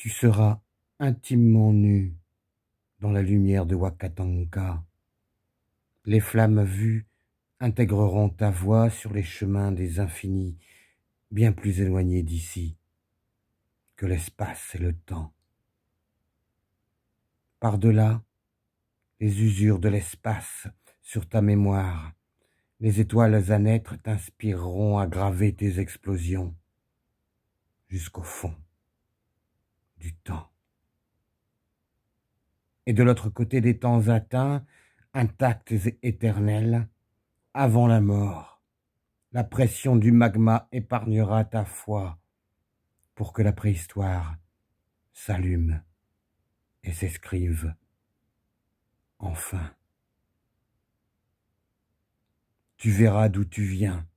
tu seras intimement nu dans la lumière de Wakatanka. Les flammes vues intégreront ta voix sur les chemins des infinis, bien plus éloignés d'ici que l'espace et le temps. Par-delà, les usures de l'espace sur ta mémoire, les étoiles à naître t'inspireront à graver tes explosions jusqu'au fond du temps. Et de l'autre côté des temps atteints, intacts et éternels, avant la mort, la pression du magma épargnera ta foi pour que la préhistoire s'allume et s'escrive enfin. Tu verras d'où tu viens.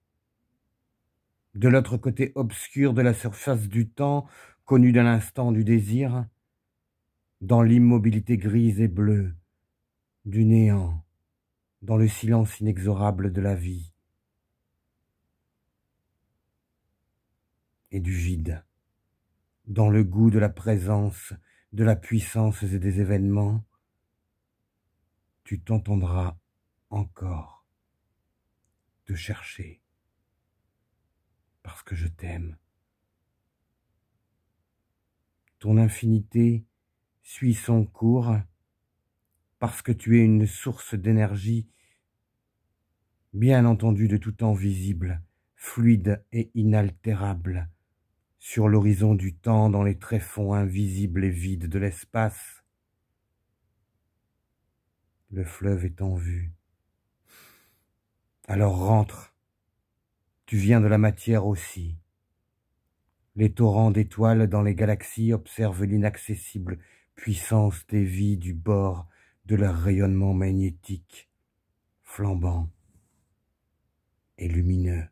De l'autre côté obscur de la surface du temps, connu d'un instant du désir, dans l'immobilité grise et bleue, du néant, dans le silence inexorable de la vie et du vide, dans le goût de la présence, de la puissance et des événements, tu t'entendras encore te chercher parce que je t'aime. Ton infinité suit son cours parce que tu es une source d'énergie, bien entendu de tout temps visible, fluide et inaltérable, sur l'horizon du temps dans les tréfonds invisibles et vides de l'espace. Le fleuve est en vue. Alors rentre, tu viens de la matière aussi. Les torrents d'étoiles dans les galaxies observent l'inaccessible puissance des vies du bord de leur rayonnement magnétique, flambant et lumineux.